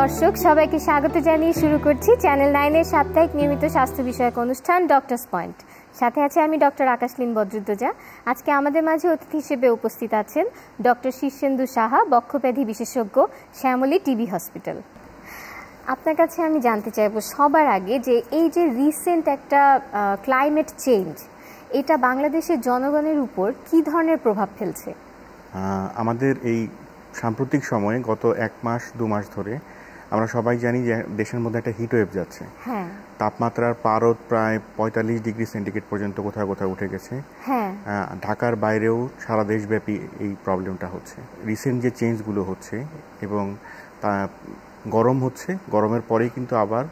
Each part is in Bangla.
দর্শক সবাইকে স্বাগত জানিয়ে শুরু করছি চ্যানেল নাইনের সাপ্তাহিক নিয়মিত স্বাস্থ্য বিষয়ক অনুষ্ঠান ডক্টরস পয়েন্ট সাথে আছে আমি ডক্টর আকাশলীন বজ্রদ্দোজা আজকে আমাদের মাঝে অতিথি হিসেবে উপস্থিত আছেন ডক্টর শীর্ষেন্দু সাহা বক্ষব্যাধি বিশেষজ্ঞ শ্যামলী টিবি হসপিটাল আপনার কাছে আমি জানতে চাইবো সবার আগে যে এই যে রিসেন্ট একটা ক্লাইমেট চেঞ্জ এটা বাংলাদেশের জনগণের উপর কি ধরনের প্রভাব ফেলছে আমাদের এই সাম্প্রতিক সময়ে গত এক মাস দু মাস ধরে আমরা সবাই জানি যে দেশের মধ্যে একটা হিট ওয়েভ যাচ্ছে হ্যাঁ তাপমাত্রার পারদ প্রায় পঁয়তাল্লিশ ডিগ্রি সেন্টিগ্রেড পর্যন্ত কোথাও কোথাও উঠে গেছে হ্যাঁ ঢাকার বাইরেও সারা দেশব্যাপী এই প্রবলেমটা হচ্ছে রিসেন্ট যে চেঞ্জগুলো হচ্ছে এবং তা গরম হচ্ছে গরমের পরেই কিন্তু আবার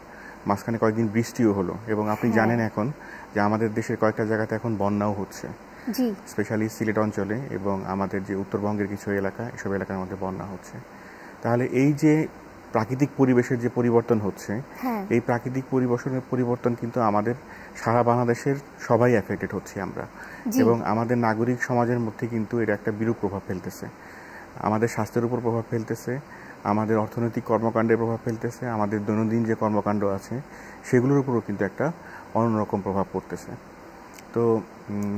মাঝখানে কয়েকদিন বৃষ্টিও হলো এবং আপনি হ্যাঁ। জানেন এখন যে আমাদের দেশের কয়েকটা জায়গাতে এখন বন্যাও হচ্ছে স্পেশালি সিলেট অঞ্চলে এবং আমাদের যে উত্তরবঙ্গের কিছু এলাকা এসব এলাকার মধ্যে বন্যা হচ্ছে তাহলে এই যে প্রাকৃতিক পরিবেশের যে পরিবর্তন হচ্ছে হ্যাঁ। এই প্রাকৃতিক পরিবেশনের পরিবর্তন কিন্তু আমাদের সারা বাংলাদেশের সবাই অ্যাফেক্টেড হচ্ছে আমরা এবং আমাদের নাগরিক সমাজের মধ্যে কিন্তু এটা একটা বিরূপ প্রভাব ফেলতেছে আমাদের স্বাস্থ্যের উপর প্রভাব ফেলতেছে আমাদের অর্থনৈতিক কর্মকাণ্ডে প্রভাব ফেলতেছে আমাদের দৈনন্দিন যে কর্মকাণ্ড আছে সেগুলোর উপরও কিন্তু একটা অন্যরকম প্রভাব পড়তেছে তো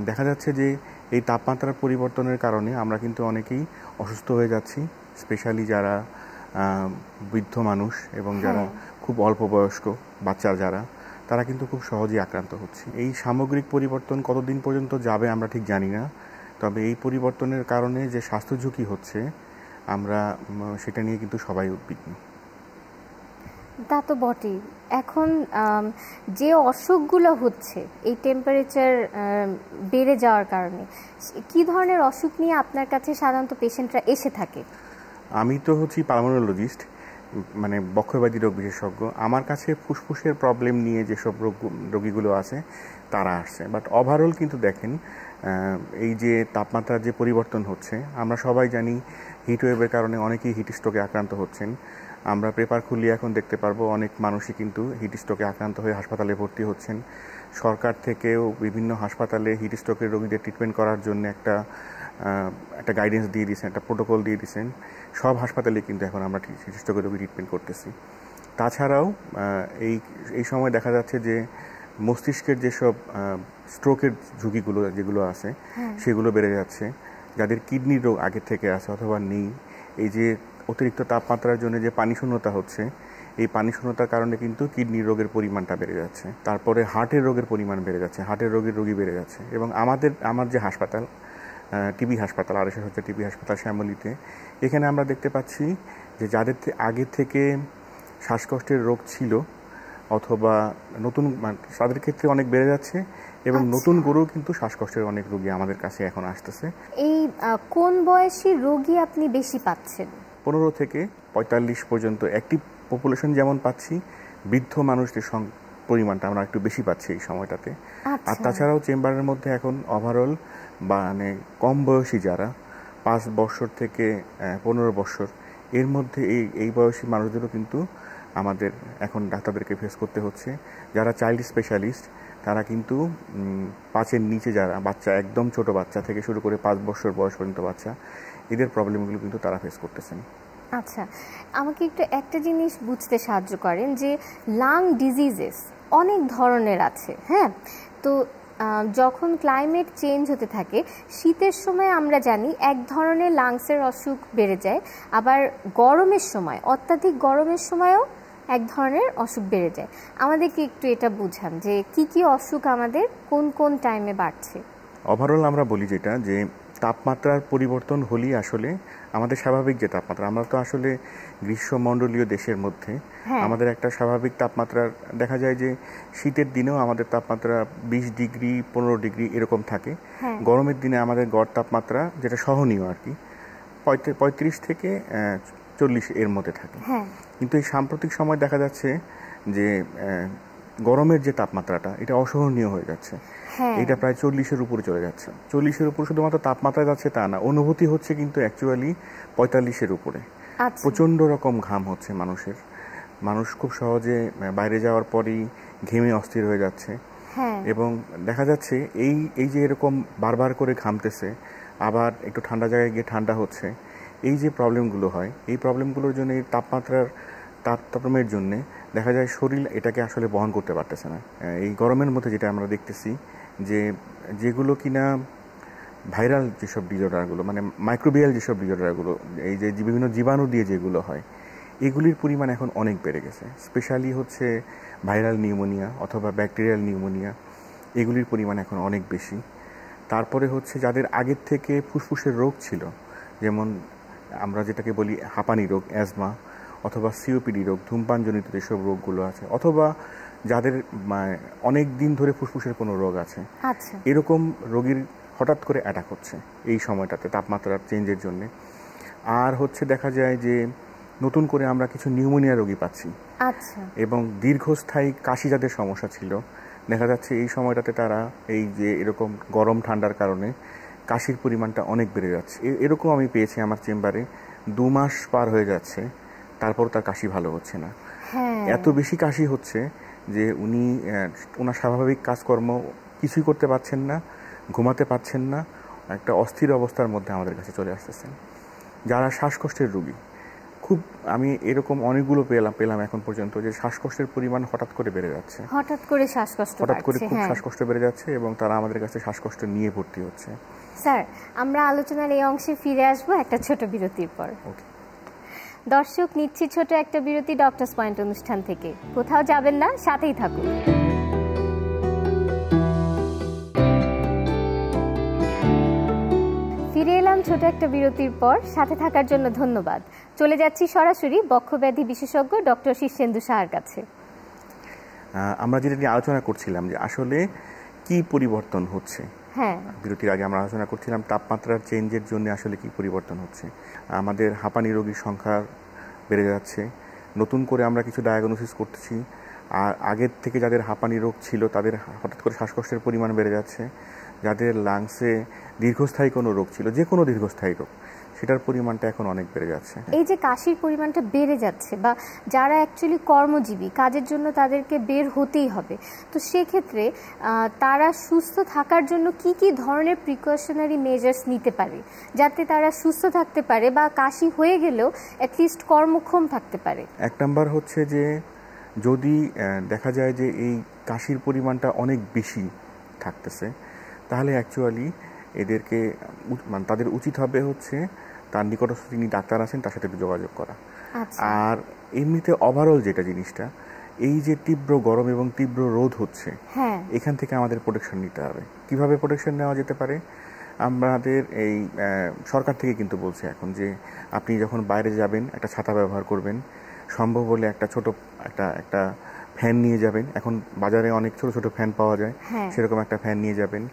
দেখা যাচ্ছে যে এই তাপমাত্রার পরিবর্তনের কারণে আমরা কিন্তু অনেকেই অসুস্থ হয়ে যাচ্ছি স্পেশালি যারা বৃদ্ধ মানুষ এবং যারা খুব অল্প বয়স্ক বাচ্চা যারা তারা কিন্তু খুব সহজেই আক্রান্ত হচ্ছে এই সামগ্রিক পরিবর্তন কতদিন পর্যন্ত যাবে আমরা ঠিক জানি না তবে এই পরিবর্তনের কারণে যে স্বাস্থ্য ঝুঁকি হচ্ছে আমরা সেটা নিয়ে কিন্তু সবাই উদ্বিগ্ন তা তো বটেই এখন যে অসুখগুলো হচ্ছে এই টেম্পারেচার বেড়ে যাওয়ার কারণে কি ধরনের অসুখ নিয়ে আপনার কাছে সাধারণত পেশেন্টরা এসে থাকে আমি তো হচ্ছি পালমোনোলজিস্ট মানে বক্ষবাদী রোগ বিশেষজ্ঞ আমার কাছে ফুসফুসের প্রবলেম নিয়ে যেসব রোগ রোগীগুলো আছে তারা আসছে বাট ওভারঅল কিন্তু দেখেন এই যে তাপমাত্রার যে পরিবর্তন হচ্ছে আমরা সবাই জানি হিটওয়েভের কারণে অনেকেই হিট স্ট্রোকে আক্রান্ত হচ্ছেন আমরা পেপার খুললে এখন দেখতে পারবো অনেক মানুষই কিন্তু হিট স্ট্রোকে আক্রান্ত হয়ে হাসপাতালে ভর্তি হচ্ছেন সরকার থেকেও বিভিন্ন হাসপাতালে হিট স্ট্রোকের রোগীদের ট্রিটমেন্ট করার জন্য একটা একটা গাইডেন্স দিয়ে দিয়েছেন একটা প্রোটোকল দিয়ে দিয়েছেন সব হাসপাতালে কিন্তু এখন আমরা চেষ্টা করে রোগী ট্রিটমেন্ট করতেছি তাছাড়াও এই এই সময় দেখা যাচ্ছে যে মস্তিষ্কের যেসব স্ট্রোকের ঝুঁকিগুলো যেগুলো আছে সেগুলো বেড়ে যাচ্ছে যাদের কিডনি রোগ আগের থেকে আছে অথবা নেই এই যে অতিরিক্ত তাপমাত্রার জন্য যে পানি শূন্যতা হচ্ছে এই পানি শূন্যতার কারণে কিন্তু কিডনি রোগের পরিমাণটা বেড়ে যাচ্ছে তারপরে হার্টের রোগের পরিমাণ বেড়ে যাচ্ছে হার্টের রোগের রোগী বেড়ে যাচ্ছে এবং আমাদের আমার যে হাসপাতাল টিবি হাসপাতাল আর এসে হচ্ছে টিবি হাসপাতাল শ্যামলিতে এখানে আমরা দেখতে পাচ্ছি যে যাদের আগে থেকে শ্বাসকষ্টের রোগ ছিল অথবা নতুন মানে তাদের ক্ষেত্রে অনেক বেড়ে যাচ্ছে এবং আচ্ছা। নতুন গরু কিন্তু শ্বাসকষ্টের অনেক রোগী আমাদের কাছে এখন আসতেছে এই কোন বয়সী রোগী আপনি বেশি পাচ্ছেন পনেরো থেকে পঁয়তাল্লিশ পর্যন্ত একটি পপুলেশন যেমন পাচ্ছি বৃদ্ধ মানুষদের পরিমাণটা আমরা একটু বেশি পাচ্ছি এই সময়টাতে আর আচ্ছা। তাছাড়াও চেম্বারের মধ্যে এখন ওভারঅল মানে কম বয়সী যারা পাঁচ বছর থেকে পনেরো বছর এর মধ্যে এই এই বয়সী মানুষদেরও কিন্তু আমাদের এখন ডাক্তারদেরকে ফেস করতে হচ্ছে যারা চাইল্ড স্পেশালিস্ট তারা কিন্তু পাঁচের নিচে যারা বাচ্চা একদম ছোট বাচ্চা থেকে শুরু করে পাঁচ বছর বয়স পর্যন্ত বাচ্চা এদের প্রবলেমগুলো কিন্তু তারা ফেস করতেছেন আচ্ছা আমাকে একটু একটা জিনিস বুঝতে সাহায্য করেন যে লাং ডিজিজেস অনেক ধরনের আছে হ্যাঁ তো যখন ক্লাইমেট চেঞ্জ হতে থাকে শীতের সময় আমরা জানি এক ধরনের লাংসের অসুখ বেড়ে যায় আবার গরমের সময় অত্যাধিক গরমের সময়ও এক ধরনের অসুখ বেড়ে যায় আমাদেরকে একটু এটা বুঝান যে কি কি অসুখ আমাদের কোন কোন টাইমে বাড়ছে ওভারঅল আমরা বলি যেটা যে তাপমাত্রার পরিবর্তন হলেই আসলে আমাদের স্বাভাবিক যে তাপমাত্রা আমরা তো আসলে গ্রীষ্মমণ্ডলীয় দেশের মধ্যে হ্যাঁ। আমাদের একটা স্বাভাবিক তাপমাত্রা দেখা যায় যে শীতের দিনেও আমাদের তাপমাত্রা বিশ ডিগ্রি পনেরো ডিগ্রি এরকম থাকে হ্যাঁ। গরমের দিনে আমাদের গড় তাপমাত্রা যেটা সহনীয় আর কি পঁয়ত্রিশ থেকে চল্লিশ এর মধ্যে থাকে হ্যাঁ। কিন্তু এই সাম্প্রতিক সময় দেখা যাচ্ছে যে গরমের যে তাপমাত্রাটা এটা অসহনীয় হয়ে যাচ্ছে হ্যাঁ। এটা প্রায় চল্লিশের উপরে চলে যাচ্ছে চল্লিশের উপরে শুধুমাত্র তাপমাত্রা যাচ্ছে তা না অনুভূতি হচ্ছে কিন্তু অ্যাকচুয়ালি পঁয়তাল্লিশের উপরে আচ্ছা। প্রচন্ড রকম ঘাম হচ্ছে মানুষের মানুষ খুব সহজে বাইরে যাওয়ার পরই ঘেমে অস্থির হয়ে যাচ্ছে হ্যাঁ। এবং দেখা যাচ্ছে এই এই যে এরকম বারবার করে ঘামতেছে আবার একটু ঠান্ডা জায়গায় গিয়ে ঠান্ডা হচ্ছে এই যে প্রবলেমগুলো হয় এই প্রবলেমগুলোর জন্য এই তাপমাত্রার তারতম্যের জন্যে দেখা যায় শরীর এটাকে আসলে বহন করতে পারতেছে না এই গরমের মধ্যে যেটা আমরা দেখতেছি যে যেগুলো কিনা ভাইরাল যেসব ডিজর্ডারগুলো মানে মাইক্রোবিয়াল যেসব ডিজর্ডারগুলো এই যে বিভিন্ন জীবাণু দিয়ে যেগুলো হয় এগুলির পরিমাণ এখন অনেক বেড়ে গেছে স্পেশালি হচ্ছে ভাইরাল নিউমোনিয়া অথবা ব্যাকটেরিয়াল নিউমোনিয়া এগুলির পরিমাণ এখন অনেক বেশি তারপরে হচ্ছে যাদের আগের থেকে ফুসফুসের রোগ ছিল যেমন আমরা যেটাকে বলি হাঁপানি রোগ অ্যাজমা অথবা সিওপিডি রোগ ধূমপানজনিত যেসব রোগগুলো আছে অথবা যাদের মানে, অনেক দিন ধরে ফুসফুসের কোনো রোগ আছে আচ্ছা। এরকম রোগীর হঠাৎ করে অ্যাটাক হচ্ছে এই সময়টাতে তাপমাত্রার চেঞ্জের জন্য আর হচ্ছে দেখা যায় যে নতুন করে আমরা কিছু নিউমোনিয়া রোগী পাচ্ছি আচ্ছা। এবং দীর্ঘস্থায়ী কাশি যাদের সমস্যা ছিল দেখা যাচ্ছে এই সময়টাতে তারা এই যে এরকম গরম ঠান্ডার কারণে কাশির পরিমাণটা অনেক বেড়ে যাচ্ছে এরকম আমি পেয়েছি আমার চেম্বারে দু মাস পার হয়ে যাচ্ছে তারপর তার কাশি ভালো হচ্ছে না হ্যাঁ। এত বেশি কাশি হচ্ছে যে উনি ওনার স্বাভাবিক কাজকর্ম কিছুই করতে পারছেন না ঘুমাতে পারছেন না একটা অস্থির অবস্থার মধ্যে আমাদের কাছে চলে আসতেছেন যারা শ্বাসকষ্টের রুগী খুব আমি এরকম অনেকগুলো পেলাম পেলাম এখন পর্যন্ত যে শ্বাসকষ্টের পরিমাণ হঠাৎ করে বেড়ে যাচ্ছে হঠাৎ করে শ্বাসকষ্ট হঠাৎ করে খুব হ্যাঁ। শ্বাসকষ্ট বেড়ে যাচ্ছে এবং তারা আমাদের কাছে শ্বাসকষ্ট নিয়ে ভর্তি হচ্ছে স্যার আমরা আলোচনার এই অংশে ফিরে আসবো একটা ছোট বিরতির পর ওকে দর্শক নিচ্ছি ছোট একটা বিরতি ডক্টরস পয়েন্ট অনুষ্ঠান থেকে কোথাও যাবেন না সাথেই থাকুন ফিরে এলাম ছোট একটা বিরতির পর সাথে থাকার জন্য ধন্যবাদ চলে যাচ্ছি সরাসরি বক্ষব্যাধি বিশেষজ্ঞ ডক্টর শীর্ষেন্দু সাহার কাছে আমরা যেটা নিয়ে আলোচনা করছিলাম যে আসলে কি পরিবর্তন হচ্ছে হ্যাঁ বিরতির আগে আমরা আলোচনা করছিলাম তাপমাত্রার চেঞ্জের জন্য আসলে কি পরিবর্তন হচ্ছে আমাদের হাঁপানি রোগীর সংখ্যা বেড়ে যাচ্ছে নতুন করে আমরা কিছু ডায়াগনোসিস করতেছি আর আগের থেকে যাদের হাঁপানি রোগ ছিল তাদের হঠাৎ করে শ্বাসকষ্টের পরিমাণ বেড়ে যাচ্ছে যাদের লাংসে দীর্ঘস্থায়ী কোনো রোগ ছিল যে কোনো দীর্ঘস্থায়ী রোগ সেটার পরিমাণটা এখন অনেক বেড়ে যাচ্ছে এই যে কাশির পরিমাণটা বেড়ে যাচ্ছে বা যারা অ্যাকচুয়ালি কর্মজীবী কাজের জন্য তাদেরকে বের হতেই হবে তো সেক্ষেত্রে তারা সুস্থ থাকার জন্য কি কি ধরনের প্রিকশনারি মেজার্স নিতে পারে যাতে তারা সুস্থ থাকতে পারে বা কাশি হয়ে গেলেও অ্যাটলিস্ট কর্মক্ষম থাকতে পারে এক নাম্বার হচ্ছে যে যদি দেখা যায় যে এই কাশির পরিমাণটা অনেক বেশি থাকতেছে তাহলে অ্যাকচুয়ালি এদেরকে মানে তাদের উচিত হবে হচ্ছে তার নিকটস্থ যিনি ডাক্তার আছেন তার সাথে যোগাযোগ করা আচ্ছা। আর এমনিতে ওভারঅল যেটা জিনিসটা এই যে তীব্র গরম এবং তীব্র রোদ হচ্ছে হ্যাঁ। এখান থেকে আমাদের প্রোটেকশন নিতে হবে কিভাবে প্রোটেকশন নেওয়া যেতে পারে আমাদের এই সরকার থেকে কিন্তু বলছে এখন যে আপনি যখন বাইরে যাবেন একটা ছাতা ব্যবহার করবেন সম্ভব হলে একটা ছোট একটা একটা ফ্যান নিয়ে যাবেন এখন বাজারে অনেক ছোট ছোট ফ্যান পাওয়া যায় হ্যাঁ। সেরকম একটা ফ্যান নিয়ে যাবেন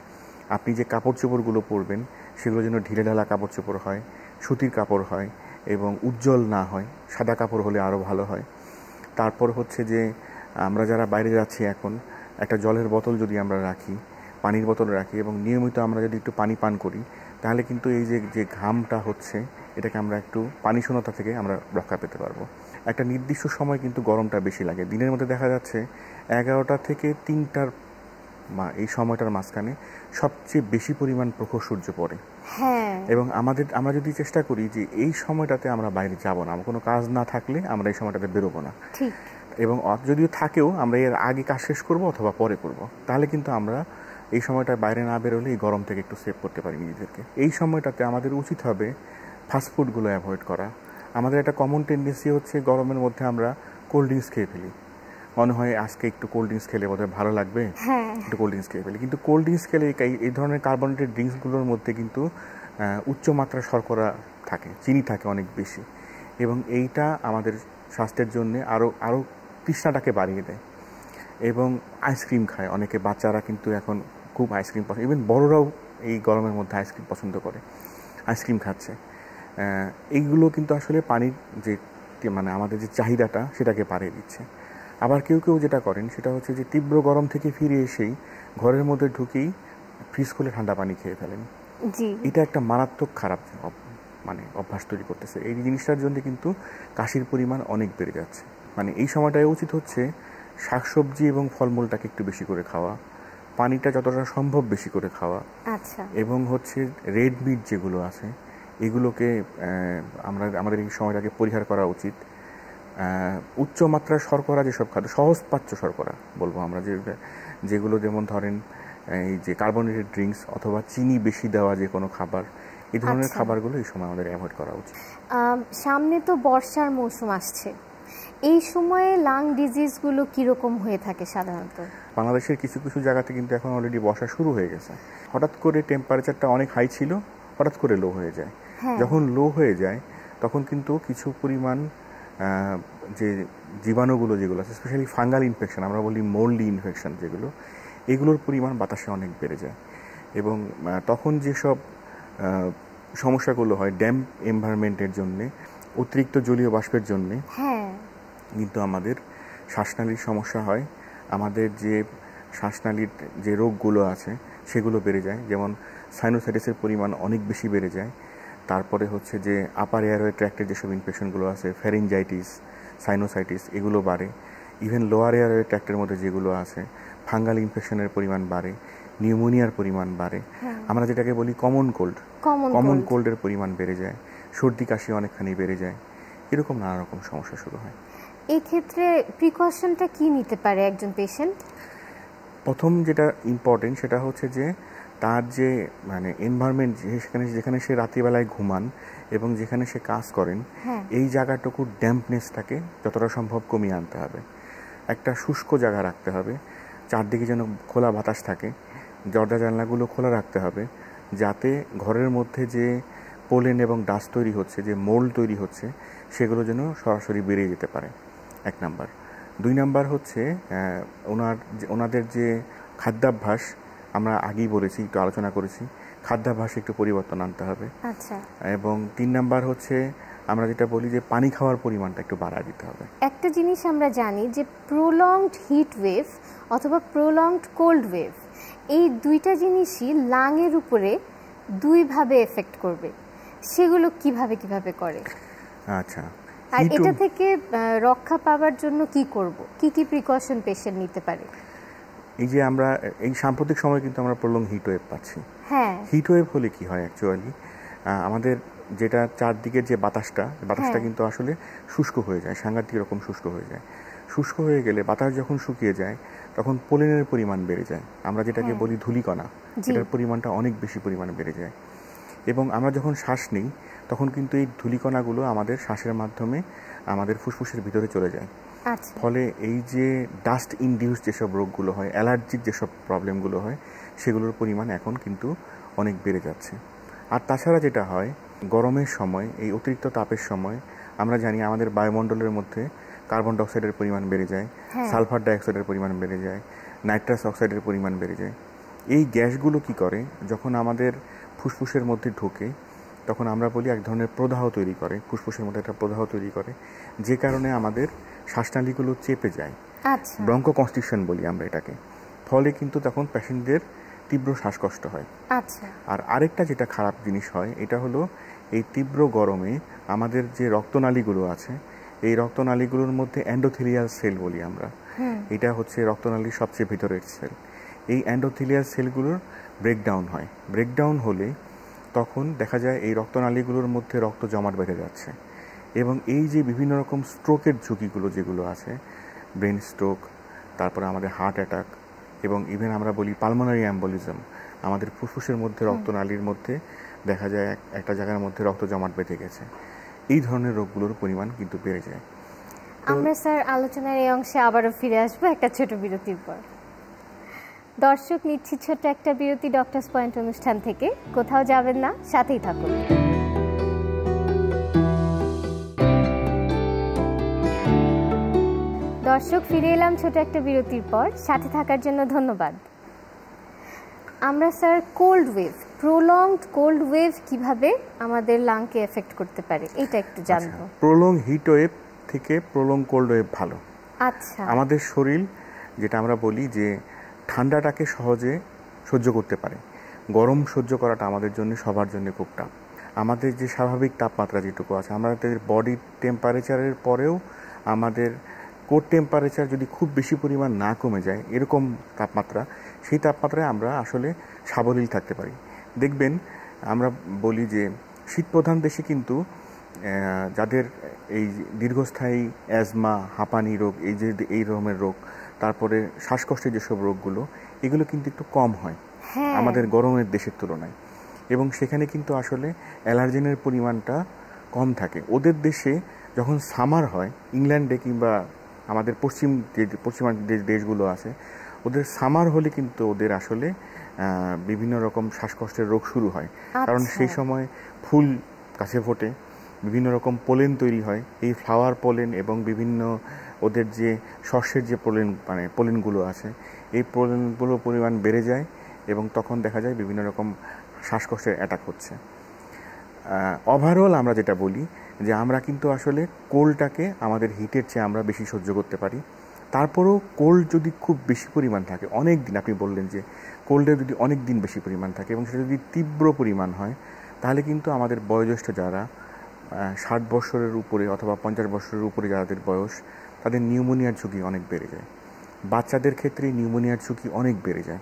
আপনি যে কাপড় চোপড়গুলো পরবেন সেগুলো যেন ঢিলেঢালা কাপড় চোপড় হয় সুতির কাপড় হয় এবং উজ্জ্বল না হয় সাদা কাপড় হলে আরও ভালো হয় তারপর হচ্ছে যে আমরা যারা বাইরে যাচ্ছি এখন একটা জলের বোতল যদি আমরা রাখি পানির বোতল রাখি এবং নিয়মিত আমরা যদি একটু পানি পান করি তাহলে কিন্তু এই যে যে ঘামটা হচ্ছে এটাকে আমরা একটু পানিশূন্যতা থেকে আমরা রক্ষা পেতে পারবো একটা নির্দিষ্ট সময় কিন্তু গরমটা বেশি লাগে দিনের মধ্যে দেখা যাচ্ছে এগারোটা থেকে তিনটার এই সময়টার মাঝখানে সবচেয়ে বেশি পরিমাণ প্রখর সূর্য পড়ে হ্যাঁ এবং আমাদের আমরা যদি চেষ্টা করি যে এই সময়টাতে আমরা বাইরে যাব না আমার কোনো কাজ না থাকলে আমরা এই সময়টাতে বেরোবো না এবং যদিও থাকেও আমরা এর আগে কাজ শেষ করব অথবা পরে করব তাহলে কিন্তু আমরা এই সময়টা বাইরে না বেরোলে এই গরম থেকে একটু সেভ করতে পারি নিজেদেরকে এই সময়টাতে আমাদের উচিত হবে ফাস্টফুডগুলো অ্যাভয়েড করা আমাদের একটা কমন টেন্ডেন্সি হচ্ছে গরমের মধ্যে আমরা কোল্ড ড্রিঙ্কস খেয়ে ফেলি মনে হয় আজকে একটু কোল্ড ড্রিঙ্কস খেলে বোধহয় ভালো লাগবে হ্যাঁ। একটু কোল্ড ড্রিঙ্কস খেয়ে ফেলি কিন্তু কোল্ড ড্রিঙ্কস খেলে এই ধরনের কার্বনেটেড ড্রিঙ্কসগুলোর মধ্যে কিন্তু উচ্চ মাত্রা শর্করা থাকে চিনি থাকে অনেক বেশি এবং এইটা আমাদের স্বাস্থ্যের জন্য আরও আরও তৃষ্ণাটাকে বাড়িয়ে দেয় এবং আইসক্রিম খায় অনেকে বাচ্চারা কিন্তু এখন খুব আইসক্রিম পছন্দ ইভেন বড়োরাও এই গরমের মধ্যে আইসক্রিম পছন্দ করে আইসক্রিম খাচ্ছে এইগুলো কিন্তু আসলে পানির যে মানে আমাদের যে চাহিদাটা সেটাকে বাড়িয়ে দিচ্ছে আবার কেউ কেউ যেটা করেন সেটা হচ্ছে যে তীব্র গরম থেকে ফিরে এসেই ঘরের মধ্যে ঢুকেই ফ্রিজ খুলে ঠান্ডা পানি খেয়ে ফেলেন এটা একটা মারাত্মক খারাপ মানে অভ্যাস তৈরি করতেছে এই জিনিসটার জন্য কিন্তু কাশির পরিমাণ অনেক বেড়ে যাচ্ছে মানে এই সময়টায় উচিত হচ্ছে শাকসবজি এবং ফলমূলটাকে একটু বেশি করে খাওয়া পানিটা যতটা সম্ভব বেশি করে খাওয়া আচ্ছা এবং হচ্ছে রেড মিট যেগুলো আছে এগুলোকে আমরা আমাদের এই সময়টাকে পরিহার করা উচিত উচ্চমাত্রার শর্করা যেসব খাদ্য সহজপাচ্য শর্করা বলবো আমরা যে যেগুলো যেমন ধরেন এই যে কার্বনেটেড ড্রিঙ্কস অথবা চিনি বেশি দেওয়া যে কোনো খাবার এই ধরনের আচ্ছা। খাবারগুলো এই সময় আমাদের অ্যাভয়েড করা উচিত সামনে তো বর্ষার মৌসুম আসছে এই সময়ে লাং ডিজিজগুলো কীরকম হয়ে থাকে সাধারণত বাংলাদেশের কিছু কিছু জায়গাতে কিন্তু এখন অলরেডি বর্ষা শুরু হয়ে গেছে হঠাৎ করে টেম্পারেচারটা অনেক হাই ছিল হঠাৎ করে লো হয়ে যায় হ্যাঁ। যখন লো হয়ে যায় তখন কিন্তু কিছু পরিমাণ যে জীবাণুগুলো যেগুলো আছে স্পেশালি ফাঙ্গাল ইনফেকশন আমরা বলি মোল্ডি ইনফেকশন যেগুলো এগুলোর পরিমাণ বাতাসে অনেক বেড়ে যায় এবং তখন যেসব সমস্যাগুলো হয় ড্যাম এনভায়রনমেন্টের জন্যে অতিরিক্ত জলীয় বাষ্পের জন্যে হ্যাঁ। কিন্তু আমাদের শ্বাসনালীর সমস্যা হয় আমাদের যে শ্বাসনালীর যে রোগগুলো আছে সেগুলো বেড়ে যায় যেমন সাইনোসাইটিসের পরিমাণ অনেক বেশি বেড়ে যায় তারপরে হচ্ছে যে আপার এয়ারওয়ে ট্র্যাক্টের যেসব ইনফেকশনগুলো আছে ফেরিনজাইটিস সাইনোসাইটিস এগুলো বাড়ে ইভেন লোয়ার এয়ারওয়ে ট্র্যাক্টের মধ্যে যেগুলো আছে ফাঙ্গাল ইনফেকশনের পরিমাণ বাড়ে নিউমোনিয়ার পরিমাণ বাড়ে হ্যাঁ। আমরা যেটাকে বলি কমন কোল্ড কমন কোল্ডের পরিমাণ বেড়ে যায় সর্দি কাশি অনেকখানি বেড়ে যায় এরকম নানা রকম সমস্যা শুরু হয় এই ক্ষেত্রে প্রিকশনটা কি নিতে পারে একজন পেশেন্ট প্রথম যেটা ইম্পর্টেন্ট সেটা হচ্ছে যে তার যে মানে এনভায়রনমেন্ট সেখানে যেখানে সে রাত্রিবেলায় ঘুমান এবং যেখানে সে কাজ করেন হ্যাঁ। এই জায়গাটুকুর ড্যাম্পনেসটাকে যতটা সম্ভব কমিয়ে আনতে হবে একটা শুষ্ক জায়গা রাখতে হবে চারদিকে যেন খোলা বাতাস থাকে দরজা জানলাগুলো খোলা রাখতে হবে যাতে ঘরের মধ্যে যে পোলেন এবং ডাস্ট তৈরি হচ্ছে যে মোল্ড তৈরি হচ্ছে সেগুলো যেন সরাসরি বেড়ে যেতে পারে এক নাম্বার দুই নাম্বার হচ্ছে ওনার ওনাদের যে খাদ্যাভ্যাস আমরা আগেই বলেছি একটু আলোচনা করেছি খাদ্যাভ্যাসে একটু পরিবর্তন আনতে হবে আচ্ছা এবং তিন নাম্বার হচ্ছে আমরা যেটা বলি যে পানি খাওয়ার পরিমাণটা একটু বাড়া দিতে হবে একটা জিনিস আমরা জানি যে প্রোলংড হিট ওয়েভ অথবা প্রোলংড কোল্ড ওয়েভ এই দুইটা জিনিসই লাঙের উপরে দুইভাবে এফেক্ট করবে সেগুলো কিভাবে কিভাবে করে আচ্ছা আর e এটা থেকে রক্ষা পাওয়ার জন্য কি করব কি কি প্রিকশন পেশেন্ট নিতে পারে এই যে আমরা এই সাম্প্রতিক সময় কিন্তু আমরা প্রলং হিট ওয়েভ পাচ্ছি হ্যাঁ হিট ওয়েভ হলে কি হয় অ্যাকচুয়ালি আমাদের যেটা চারদিকের যে বাতাসটা বাতাসটা হ্যাঁ। কিন্তু আসলে শুষ্ক হয়ে যায় সাংঘাতিক রকম শুষ্ক হয়ে যায় শুষ্ক হয়ে গেলে বাতাস যখন শুকিয়ে যায় তখন পোলেনের পরিমাণ বেড়ে যায় আমরা যেটাকে হ্যাঁ। বলি ধুলিকণা সেটার পরিমাণটা অনেক বেশি পরিমাণে বেড়ে যায় এবং আমরা যখন শ্বাস নিই তখন কিন্তু এই ধুলিকণাগুলো আমাদের শ্বাসের মাধ্যমে আমাদের ফুসফুসের ভিতরে চলে যায় আচ্ছা। ফলে এই যে ডাস্ট ইনডিউস যেসব রোগগুলো হয় অ্যালার্জির যেসব প্রবলেমগুলো হয় সেগুলোর পরিমাণ এখন কিন্তু অনেক বেড়ে যাচ্ছে আর তাছাড়া যেটা হয় গরমের সময় এই অতিরিক্ত তাপের সময় আমরা জানি আমাদের বায়ুমণ্ডলের মধ্যে কার্বন ডাইঅক্সাইডের পরিমাণ বেড়ে যায় সালফার হ্যাঁ। ডাইঅক্সাইডের পরিমাণ বেড়ে যায় নাইট্রাস অক্সাইডের পরিমাণ বেড়ে যায় এই গ্যাসগুলো কি করে যখন আমাদের ফুসফুসের মধ্যে ঢোকে তখন আমরা বলি এক ধরনের প্রদাহ তৈরি করে ফুসফুসের মধ্যে একটা প্রদাহ তৈরি করে যে কারণে আমাদের শ্বাসনালীগুলো চেপে যায় আচ্ছা। ব্রঙ্কো কনস্ট্রিকশন বলি আমরা এটাকে ফলে কিন্তু তখন প্যাশেন্টদের তীব্র শ্বাসকষ্ট হয় আচ্ছা আর আরেকটা যেটা খারাপ জিনিস হয় এটা হলো এই তীব্র গরমে আমাদের যে রক্তনালীগুলো আছে এই রক্তনালীগুলোর মধ্যে অ্যান্ডোথেলিয়াল সেল বলি আমরা এটা হচ্ছে রক্তনালীর সবচেয়ে ভিতরের সেল এই অ্যান্ডোথেলিয়াল সেলগুলোর ব্রেকডাউন হয় ব্রেকডাউন হলে তখন দেখা যায় এই রক্তনালীগুলোর মধ্যে রক্ত জমাট বেঁধে যাচ্ছে এবং এই যে বিভিন্ন রকম স্ট্রোকের ঝুঁকিগুলো যেগুলো আছে ব্রেন স্ট্রোক তারপরে আমাদের হার্ট অ্যাটাক এবং ইভেন আমরা বলি পালমোনারি অ্যাম্বলিজম আমাদের ফুসফুসের মধ্যে নালীর মধ্যে দেখা যায় একটা জায়গার মধ্যে রক্ত জমাট বেঁধে গেছে এই ধরনের রোগগুলোর পরিমাণ কিন্তু বেড়ে যায় আমরা স্যার আলোচনার এই অংশে আবারও ফিরে আসবো একটা ছোট বিরতির পর দর্শক নিচ্ছি ছোট্ট একটা বিরতি ডক্টরস পয়েন্ট অনুষ্ঠান থেকে কোথাও যাবেন না সাথেই থাকুন দর্শক ফিরে এলাম ছোট একটা বিরতির পর সাথে থাকার জন্য ধন্যবাদ আমরা sir cold wave prolonged cold wave কিভাবে আমাদের লাংকে এফেক্ট করতে পারে এটা একটু আচ্ছা, জানবো প্রোলং হিট ওয়েভ থেকে প্রোলং কোল্ড ওয়েভ ভালো আচ্ছা আমাদের শরীর যেটা আমরা বলি যে ঠান্ডাটাকে সহজে সহ্য করতে পারে গরম সহ্য করাটা আমাদের জন্য সবার জন্য খুব টাফ আমাদের যে স্বাভাবিক তাপমাত্রা যেটুকু আছে আমাদের বডি টেম্পারেচারের পরেও আমাদের কোর টেম্পারেচার যদি খুব বেশি পরিমাণ না কমে যায় এরকম তাপমাত্রা সেই তাপমাত্রায় আমরা আসলে সাবলীল থাকতে পারি দেখবেন আমরা বলি যে শীতপ্রধান দেশে কিন্তু যাদের এই দীর্ঘস্থায়ী অ্যাজমা হাঁপানি রোগ এই যে এই রকমের রোগ তারপরে শ্বাসকষ্টের যেসব রোগগুলো এগুলো কিন্তু একটু কম হয় হ্যাঁ। আমাদের গরমের দেশের তুলনায় এবং সেখানে কিন্তু আসলে অ্যালার্জেনের পরিমাণটা কম থাকে ওদের দেশে যখন সামার হয় ইংল্যান্ডে কিংবা আমাদের পশ্চিম পশ্চিম যে দেশগুলো আছে ওদের সামার হলে কিন্তু ওদের আসলে বিভিন্ন রকম শ্বাসকষ্টের রোগ শুরু হয় আচ্ছা। কারণ সেই সময় ফুল কাছে ফোটে বিভিন্ন রকম পোলেন তৈরি হয় এই ফ্লাওয়ার পোলেন এবং বিভিন্ন ওদের যে শস্যের যে পোলেন মানে পোলেনগুলো আছে এই পোলেনগুলোর পরিমাণ বেড়ে যায় এবং তখন দেখা যায় বিভিন্ন রকম শ্বাসকষ্টের অ্যাটাক হচ্ছে ওভারঅল আমরা যেটা বলি যে আমরা কিন্তু আসলে কোলটাকে আমাদের হিটের চেয়ে আমরা বেশি সহ্য করতে পারি তারপরেও কোল্ড যদি খুব বেশি পরিমাণ থাকে অনেক দিন আপনি বললেন যে কোল্ডের যদি অনেক দিন বেশি পরিমাণ থাকে এবং সেটা যদি তীব্র পরিমাণ হয় তাহলে কিন্তু আমাদের বয়োজ্যেষ্ঠ যারা ষাট বছরের উপরে অথবা পঞ্চাশ বছরের উপরে যাদের বয়স তাদের নিউমোনিয়ার ঝুঁকি অনেক বেড়ে যায় বাচ্চাদের ক্ষেত্রে নিউমোনিয়ার ঝুঁকি অনেক বেড়ে যায়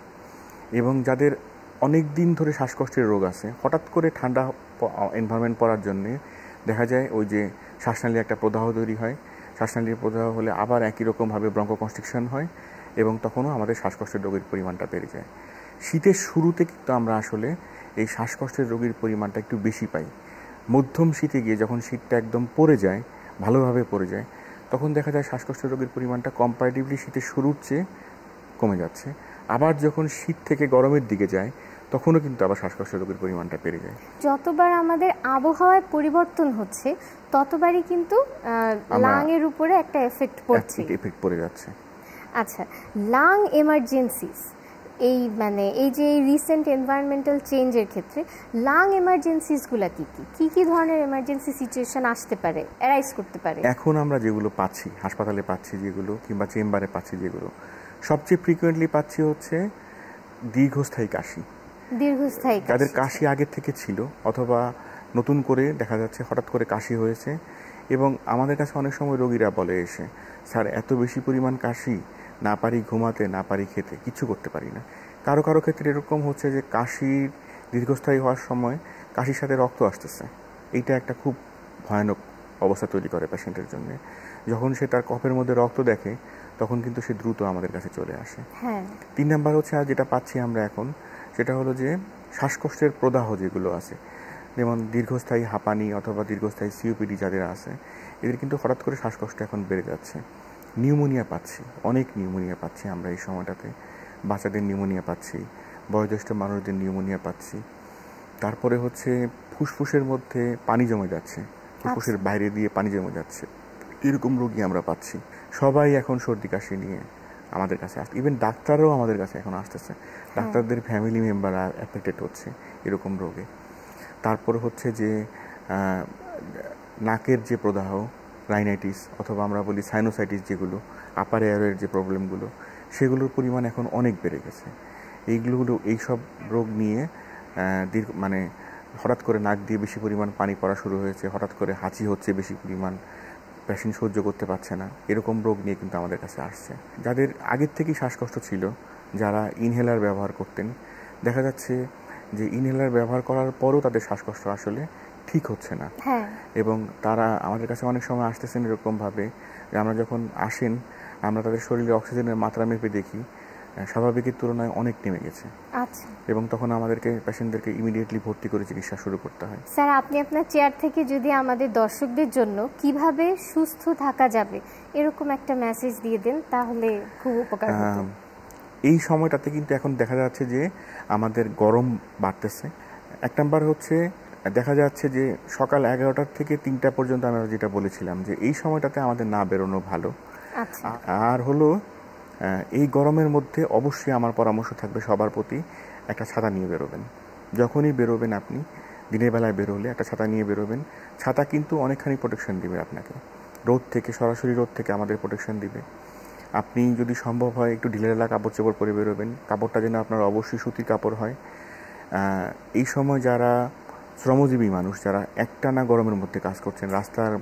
এবং যাদের অনেক দিন ধরে শ্বাসকষ্টের রোগ আছে হঠাৎ করে ঠান্ডা এনভায়রনমেন্ট পড়ার জন্যে দেখা যায় ওই যে শ্বাসনালী একটা প্রদাহ তৈরি হয় শ্বাসনালীর প্রদাহ হলে আবার একই রকমভাবে ব্রঙ্ক কনস্ট্রিকশন হয় এবং তখনও আমাদের শ্বাসকষ্টের রোগীর পরিমাণটা বেড়ে যায় শীতের শুরুতে কিন্তু আমরা আসলে এই শ্বাসকষ্টের রোগীর পরিমাণটা একটু বেশি পাই মধ্যম শীতে গিয়ে যখন শীতটা একদম পড়ে যায় ভালোভাবে পড়ে যায় তখন দেখা যায় শ্বাসকষ্ট রোগের পরিমাণটা কম্পারেটিভলি শীতের শুরুর চেয়ে কমে যাচ্ছে আবার যখন শীত থেকে গরমের দিকে যায় তখনও কিন্তু আবার শ্বাসকষ্ট রোগের পরিমাণটা বেড়ে যায় যতবার আমাদের আবহাওয়ায় পরিবর্তন হচ্ছে ততবারই কিন্তু লাংয়ের উপরে একটা এফেক্ট পড়ছে এফেক্ট পড়ে যাচ্ছে আচ্ছা লাং এমার্জেন্সিস এই মানে এই যে রিসেন্ট এনভায়রনমেন্টাল চেঞ্জের ক্ষেত্রে লাং এমার্জেন্সিসগুলো কী কী কী কী ধরনের এমার্জেন্সি সিচুয়েশন আসতে পারে অ্যারাইজ করতে পারে এখন আমরা যেগুলো পাচ্ছি হাসপাতালে পাচ্ছি যেগুলো কিংবা চেম্বারে পাচ্ছি যেগুলো সবচেয়ে ফ্রিকুয়েন্টলি পাচ্ছি হচ্ছে দীর্ঘস্থায়ী কাশি দীর্ঘস্থায়ী যাদের কাশি আগের থেকে ছিল অথবা নতুন করে দেখা যাচ্ছে হঠাৎ করে কাশি হয়েছে এবং আমাদের কাছে অনেক সময় রোগীরা বলে এসে স্যার এত বেশি পরিমাণ কাশি না পারি ঘুমাতে না পারি খেতে কিছু করতে পারি না কারো কারো ক্ষেত্রে এরকম হচ্ছে যে কাশি দীর্ঘস্থায়ী হওয়ার সময় কাশির সাথে রক্ত আসতেছে এইটা একটা খুব ভয়ানক অবস্থা তৈরি করে পেশেন্টের জন্য যখন সে তার কফের মধ্যে রক্ত দেখে তখন কিন্তু সে দ্রুত আমাদের কাছে চলে আসে হ্যাঁ। তিন নাম্বার হচ্ছে আর যেটা পাচ্ছি আমরা এখন সেটা হলো যে শ্বাসকষ্টের প্রদাহ যেগুলো আছে যেমন দীর্ঘস্থায়ী হাঁপানি অথবা দীর্ঘস্থায়ী সিওপিডি যাদের আছে এদের কিন্তু হঠাৎ করে শ্বাসকষ্ট এখন বেড়ে যাচ্ছে নিউমোনিয়া পাচ্ছি অনেক নিউমোনিয়া পাচ্ছি আমরা এই সময়টাতে বাচ্চাদের নিউমোনিয়া পাচ্ছি বয়োজ্যেষ্ঠ মানুষদের নিউমোনিয়া পাচ্ছি তারপরে হচ্ছে ফুসফুসের মধ্যে পানি জমে যাচ্ছে ফুসফুসের আচ্ছা। বাইরে দিয়ে পানি জমে যাচ্ছে এরকম রোগী আমরা পাচ্ছি সবাই এখন সর্দি কাশি নিয়ে আমাদের কাছে আসছে ইভেন ডাক্তাররাও আমাদের কাছে এখন আসতেছে ডাক্তারদের ফ্যামিলি মেম্বার অ্যাফেক্টেড হচ্ছে এরকম রোগে তারপর হচ্ছে যে নাকের যে প্রদাহ রাইনাইটিস অথবা আমরা বলি সাইনোসাইটিস যেগুলো আপার এয়ারের যে প্রবলেমগুলো সেগুলোর পরিমাণ এখন অনেক বেড়ে গেছে এইগুলো এইসব রোগ নিয়ে দীর্ঘ মানে হঠাৎ করে নাক দিয়ে বেশি পরিমাণ পানি পড়া শুরু হয়েছে হঠাৎ করে হাঁচি হচ্ছে বেশি পরিমাণ পেশেন্ট সহ্য করতে পারছে না এরকম রোগ নিয়ে কিন্তু আমাদের কাছে আসছে যাদের আগের থেকেই শ্বাসকষ্ট ছিল যারা ইনহেলার ব্যবহার করতেন দেখা যাচ্ছে যে ইনহেলার ব্যবহার করার পরও তাদের শ্বাসকষ্ট আসলে ঠিক হচ্ছে না হ্যাঁ। এবং তারা আমাদের কাছে অনেক সময় আসতেছেন এরকমভাবে যে আমরা যখন আসেন আমরা তাদের শরীরে অক্সিজেনের মাত্রা মেপে দেখি স্বাভাবিকের তুলনায় অনেক নেমে গেছে আচ্ছা এবং তখন আমাদেরকে পেশেন্টদেরকে ইমিডিয়েটলি ভর্তি করে চিকিৎসা শুরু করতে হয় স্যার আপনি আপনার চেয়ার থেকে যদি আমাদের দর্শকদের জন্য কিভাবে সুস্থ থাকা যাবে এরকম একটা মেসেজ দিয়ে দেন তাহলে খুব উপকার হতো এই সময়টাতে কিন্তু এখন দেখা যাচ্ছে যে আমাদের গরম বাড়তেছে এক নাম্বার হচ্ছে দেখা যাচ্ছে যে সকাল এগারোটার থেকে তিনটা পর্যন্ত আমরা যেটা বলেছিলাম যে এই সময়টাতে আমাদের না বেরোনো ভালো আচ্ছা। আর হলো এই গরমের মধ্যে অবশ্যই আমার পরামর্শ থাকবে সবার প্রতি একটা ছাতা নিয়ে বেরোবেন যখনই বেরোবেন আপনি দিনের বেলায় বেরোলে একটা ছাতা নিয়ে বেরোবেন ছাতা কিন্তু অনেকখানি প্রোটেকশন দিবে আপনাকে রোদ থেকে সরাসরি রোদ থেকে আমাদের প্রোটেকশন দিবে আপনি যদি সম্ভব হয় একটু ঢিলেলা কাপড় চাপড় পরে বেরোবেন কাপড়টা যেন আপনার অবশ্যই সুতির কাপড় হয় এই সময় যারা শ্রমজীবী মানুষ যারা একটানা গরমের মধ্যে কাজ করছেন রাস্তার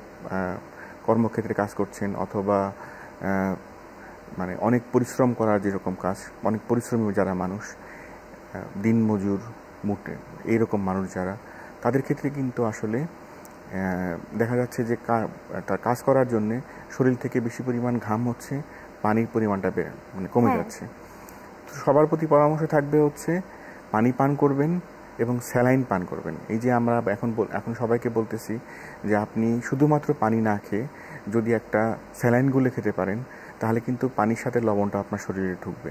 কর্মক্ষেত্রে কাজ করছেন অথবা মানে অনেক পরিশ্রম করার যেরকম কাজ অনেক পরিশ্রমী যারা মানুষ দিনমজুর মুটে এইরকম মানুষ যারা তাদের ক্ষেত্রে কিন্তু আসলে দেখা যাচ্ছে যে তার কাজ করার জন্যে শরীর থেকে বেশি পরিমাণ ঘাম হচ্ছে পানির পরিমাণটা মানে কমে হ্যাঁ। যাচ্ছে তো সবার প্রতি পরামর্শ থাকবে হচ্ছে পানি পান করবেন এবং স্যালাইন পান করবেন এই যে আমরা এখন এখন সবাইকে বলতেছি যে আপনি শুধুমাত্র পানি না খেয়ে যদি একটা স্যালাইন গুলে খেতে পারেন তাহলে কিন্তু পানির সাথে লবণটা আপনার শরীরে ঢুকবে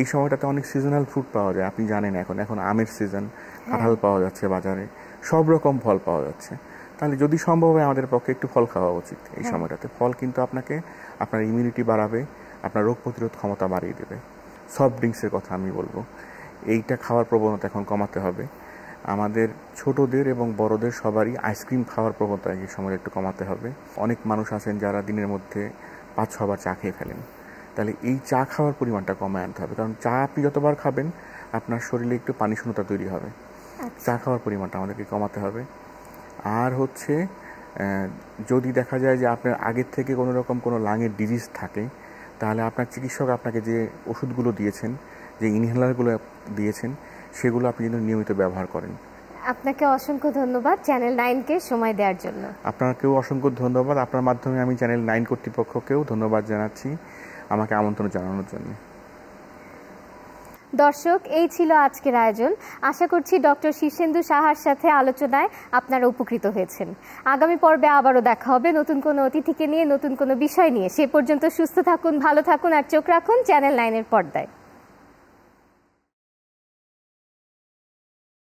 এই সময়টাতে অনেক সিজনাল ফ্রুট পাওয়া যায় আপনি জানেন এখন এখন আমের সিজন হ্যাঁ। কাঁঠাল পাওয়া যাচ্ছে বাজারে সব রকম ফল পাওয়া যাচ্ছে তাহলে যদি সম্ভব হয় আমাদের পক্ষে একটু ফল খাওয়া উচিত এই হ্যাঁ। সময়টাতে ফল কিন্তু আপনাকে আপনার ইমিউনিটি বাড়াবে আপনার রোগ প্রতিরোধ ক্ষমতা বাড়িয়ে দেবে সফট ড্রিঙ্কসের কথা আমি বলবো এইটা খাওয়ার প্রবণতা এখন কমাতে হবে আমাদের ছোটদের এবং বড়দের সবারই আইসক্রিম খাওয়ার প্রবণতা এই সময় একটু কমাতে হবে অনেক মানুষ আছেন যারা দিনের মধ্যে পাঁচ ছবার চা খেয়ে ফেলেন তাহলে এই চা খাওয়ার পরিমাণটা কমায় আনতে হবে কারণ চা আপনি যতবার খাবেন আপনার শরীরে একটু পানি শূন্যতা তৈরি হবে আচ্ছা। চা খাওয়ার পরিমাণটা আমাদেরকে কমাতে হবে আর হচ্ছে যদি দেখা যায় যে আপনার আগের থেকে কোনো রকম কোনো লাঙের ডিজিজ থাকে তাহলে আপনার চিকিৎসক আপনাকে যে ওষুধগুলো দিয়েছেন যে ইনহেলারগুলো দিয়েছেন সেগুলো আপনি যেন নিয়মিত ব্যবহার করেন আপনাকে অসংখ্য ধন্যবাদ চ্যানেল নাইনকে সময় দেওয়ার জন্য আপনাকেও অসংখ্য ধন্যবাদ আপনার মাধ্যমে আমি চ্যানেল নাইন কর্তৃপক্ষকেও ধন্যবাদ জানাচ্ছি আমাকে আমন্ত্রণ জানানোর জন্য দর্শক এই ছিল আজকের আয়োজন আশা করছি ডক্টর শীর্ষেন্দু সাহার সাথে আলোচনায় আপনারা উপকৃত হয়েছেন আগামী পর্বে আবারও দেখা হবে নতুন কোনো অতিথিকে নিয়ে নতুন কোনো বিষয় নিয়ে সে পর্যন্ত সুস্থ থাকুন ভালো থাকুন আর চোখ রাখুন চ্যানেল নাইনের পর্দায়